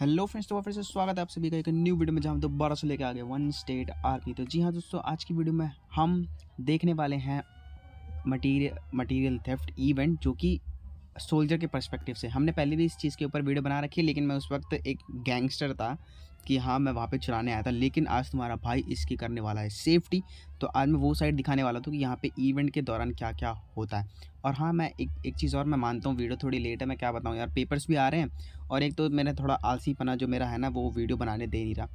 hello friends तो फिर से स्वागत है आप सभी का एक न्यू वीडियो में जहां हम दोबारा से लेकर आ गए वन स्टेट की तो जी हाँ दोस्तों आज की वीडियो में हम देखने वाले हैं मटीरियल मटीरियल थेफ्ट इवेंट जो कि सोल्जर के परस्पेक्टिव से हमने पहले भी इस चीज़ के ऊपर वीडियो बना रखी है लेकिन मैं उस वक्त एक गैंगस्टर था कि हाँ मैं वहाँ पे चुराने आया था लेकिन आज तुम्हारा भाई इसकी करने वाला है सेफ्टी तो आज मैं वो साइड दिखाने वाला था कि यहाँ पे इवेंट के दौरान क्या क्या होता है और हाँ मैं एक एक चीज़ और मैं मानता हूँ वीडियो थोड़ी लेट है मैं क्या बताऊँ यार पेपर्स भी आ रहे हैं और एक तो मेरा थोड़ा आलसीपना जो मेरा है ना वो वीडियो बनाने दे नहीं रहा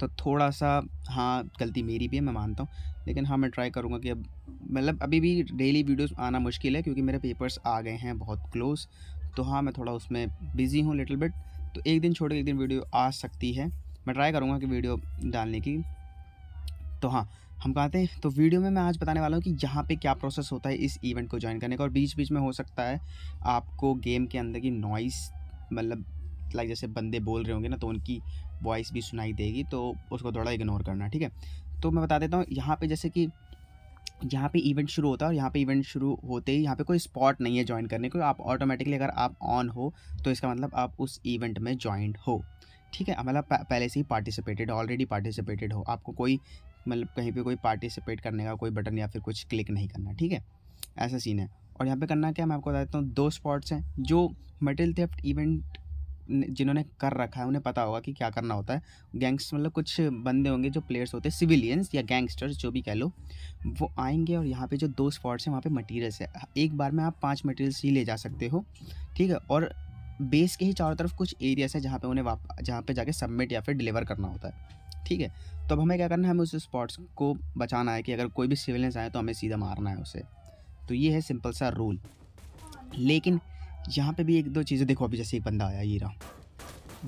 तो थोड़ा सा हाँ गलती मेरी भी है मैं मानता हूँ लेकिन हाँ मैं ट्राई करूँगा कि अब मतलब अभी भी डेली वीडियोस आना मुश्किल है क्योंकि मेरे पेपर्स आ गए हैं बहुत क्लोज तो हाँ मैं थोड़ा उसमें बिज़ी हूँ लिटिल बिट तो एक दिन छोड़ के एक दिन वीडियो आ सकती है मैं ट्राई करूँगा कि वीडियो डालने की तो हाँ हम कहते हैं तो वीडियो में मैं आज बताने वाला हूँ कि यहाँ पे क्या प्रोसेस होता है इस इवेंट को ज्वाइन करने का और बीच बीच में हो सकता है आपको गेम के अंदर की नॉइस मतलब लाइक जैसे बंदे बोल रहे होंगे ना तो उनकी वॉइस भी सुनाई देगी तो उसको थोड़ा इग्नोर करना ठीक है तो मैं बता देता हूँ यहाँ पे जैसे कि यहाँ पे इवेंट शुरू होता है और यहाँ पे इवेंट शुरू होते ही यहाँ पे कोई स्पॉट नहीं है ज्वाइन करने को आप ऑटोमेटिकली अगर आप ऑन हो तो इसका मतलब आप उस इवेंट में ज्वाइंट हो ठीक है मतलब पहले से ही पार्टिसिपेटेड ऑलरेडी पार्टिसिपेटेड हो आपको कोई मतलब कहीं पे कोई पार्टिसिपेट करने का कोई बटन या फिर कुछ क्लिक नहीं करना ठीक है ऐसा सीन है और यहाँ पे करना क्या मैं आपको बता देता हूँ दो स्पॉट्स हैं जो मेटल थेफ्ट इवेंट जिन्होंने कर रखा है उन्हें पता होगा कि क्या करना होता है गैंग्स मतलब कुछ बंदे होंगे जो प्लेयर्स होते हैं सिविलियंस या गैंगस्टर्स जो भी कह लो वो आएंगे और यहाँ पे जो दो स्पॉट्स हैं वहाँ पे मटेरियल्स है एक बार में आप पांच मटेरियल्स ही ले जा सकते हो ठीक है और बेस के ही चारों तरफ कुछ एरियाज है जहाँ पर उन्हें जहाँ पर जाके सबमिट या फिर डिलीवर करना होता है ठीक है तो अब हमें क्या करना है हमें उस स्पॉट्स को बचाना है कि अगर कोई भी सिविलियंस आए तो हमें सीधा मारना है उसे तो ये है सिंपल सा रूल लेकिन यहाँ पे भी एक दो चीज़ें देखो अभी जैसे एक बंदा आया ये रहा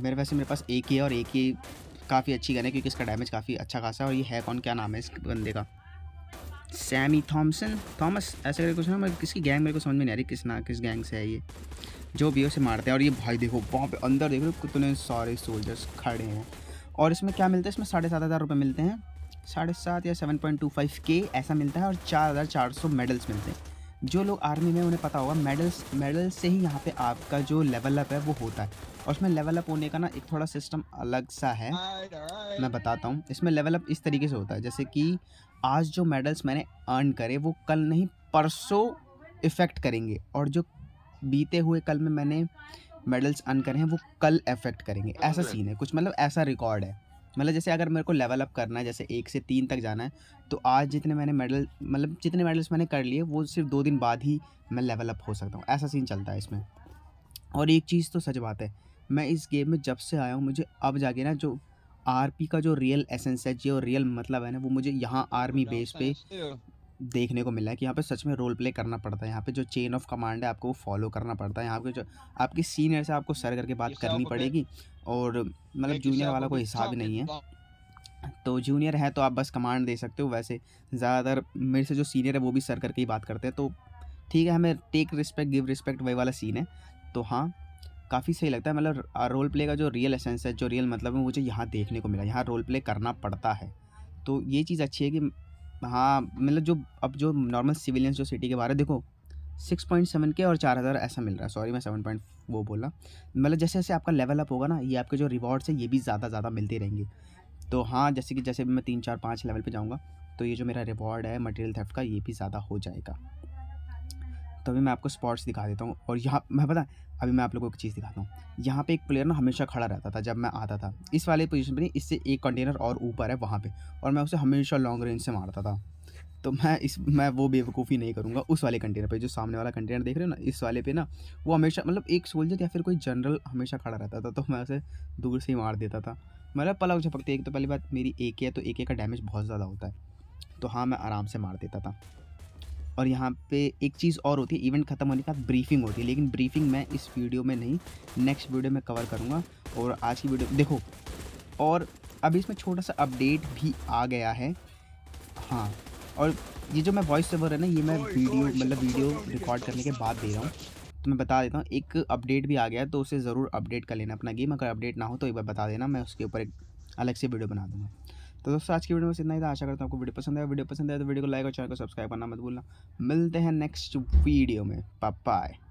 मेरे वैसे मेरे पास एक ही है और एक ही काफ़ी अच्छी गन है क्योंकि इसका डैमेज काफ़ी अच्छा खासा है और ये है कौन क्या नाम है इस बंदे का सैमी थॉमसन थॉमस ऐसे करके कुछ ना मैं किसकी गैंग मेरे को समझ में नहीं आ रही किस ना किस गैंग से है ये जो भी उसे मारते हैं और ये भाई देखो वहाँ पे अंदर देखो कितने सारे सोल्जर्स खड़े हैं और इसमें क्या मिलता है इसमें साढ़े सात हज़ार रुपये मिलते हैं साढ़े सात या सेवन पॉइंट टू फाइव के ऐसा मिलता है और चार हज़ार चार सौ मेडल्स मिलते हैं जो लोग आर्मी में उन्हें पता होगा मेडल्स मेडल से ही यहाँ पे आपका जो लेवल अप है वो होता है और उसमें लेवल अप होने का ना एक थोड़ा सिस्टम अलग सा है मैं बताता हूँ इसमें लेवल अप इस तरीके से होता है जैसे कि आज जो मेडल्स मैंने अर्न करे वो कल नहीं परसों इफ़ेक्ट करेंगे और जो बीते हुए कल में मैंने मेडल्स अर्न करे हैं वो कल इफ़ेक्ट करेंगे ऐसा सीन है कुछ मतलब ऐसा रिकॉर्ड है मतलब जैसे अगर मेरे को लेवल अप करना है जैसे एक से तीन तक जाना है तो आज जितने मैंने मेडल मतलब जितने मेडल्स मैंने कर लिए वो सिर्फ दो दिन बाद ही मैं लेवल अप हो सकता हूँ ऐसा सीन चलता है इसमें और एक चीज़ तो सच बात है मैं इस गेम में जब से आया हूँ मुझे अब जाके ना जो आरपी का जो रियल एसेंस है जो रियल मतलब है ना वो मुझे यहाँ आर्मी बेस पे देखने को मिला है कि यहाँ पे सच में रोल प्ले करना पड़ता है यहाँ पे जो चेन ऑफ कमांड है आपको वो फॉलो करना पड़ता है यहाँ पे जो आपके सीनियर से आपको सर करके बात करनी पड़ेगी और मतलब जूनियर वाला कोई हिसाब नहीं है तो जूनियर है तो आप बस कमांड दे सकते हो वैसे ज़्यादातर मेरे से जो सीनियर है वो भी सर करके ही बात करते हैं तो ठीक है हमें टेक रिस्पेक्ट गिव रिस्पेक्ट वही वाला सीन है तो हाँ काफ़ी सही लगता है मतलब रोल प्ले का जो रियल एसेंस है जो रियल मतलब है मुझे यहाँ देखने को मिला यहाँ रोल प्ले करना पड़ता है तो ये चीज़ अच्छी है कि हाँ मतलब जो अब जो नॉर्मल सिविलियंस जो सिटी के बारे देखो सिक्स पॉइंट सेवन के और चार हज़ार ऐसा मिल रहा है सॉरी मैं सेवन पॉइंट वो बोला मतलब जैसे जैसे आपका लेवल अप होगा ना ये आपके जो रिवॉर्ड्स है ये भी ज़्यादा ज़्यादा मिलते रहेंगे तो हाँ जैसे कि जैसे मैं तीन चार पाँच लेवल पर जाऊँगा तो ये जो मेरा रिवॉर्ड है मटेरियल थेफ्ट का ये भी ज़्यादा हो जाएगा तो अभी मैं आपको स्पॉट्स दिखा देता हूँ और यहाँ मैं पता अभी मैं आप लोगों को एक चीज़ दिखाता हूँ यहाँ पे एक प्लेयर ना हमेशा खड़ा रहता था जब मैं आता था इस वाले पोजीशन पर नहीं इससे एक कंटेनर और ऊपर है वहाँ पे और मैं उसे हमेशा लॉन्ग रेंज से मारता था तो मैं इस मैं वो बेवकूफ़ी नहीं करूँगा उस वाले कंटेनर पर जो सामने वाला कंटेनर देख रहे हो ना इस वाले पे ना वो हमेशा मतलब एक सोल्जर या फिर कोई जनरल हमेशा खड़ा रहता था तो मैं उसे दूर से ही मार देता था मतलब पलक झपकते एक तो पहली बात मेरी ए है तो के का डैमेज बहुत ज़्यादा होता है तो हाँ मैं आराम से मार देता था और यहाँ पे एक चीज़ और होती है इवेंट ख़त्म होने के बाद ब्रीफिंग होती है लेकिन ब्रीफिंग मैं इस वीडियो में नहीं नेक्स्ट वीडियो में कवर करूँगा और आज की वीडियो देखो और अभी इसमें छोटा सा अपडेट भी आ गया है हाँ और ये जो मैं वॉइस ओवर है ना ये मैं वीडियो मतलब वीडियो रिकॉर्ड करने के बाद दे रहा हूँ तो मैं बता देता हूँ एक अपडेट भी आ गया है तो उसे ज़रूर अपडेट कर लेना अपना गेम अगर अपडेट ना हो तो एक बार बता देना मैं उसके ऊपर एक अलग से वीडियो बना दूँगा तो दोस्तों आज की वीडियो में इतना ही था आशा करता हूँ आपको वीडियो पसंद है वीडियो पसंद है तो वीडियो को लाइक और चैनल को सब्सक्राइब करना मत भूलना मिलते हैं नेक्स्ट वीडियो में पापा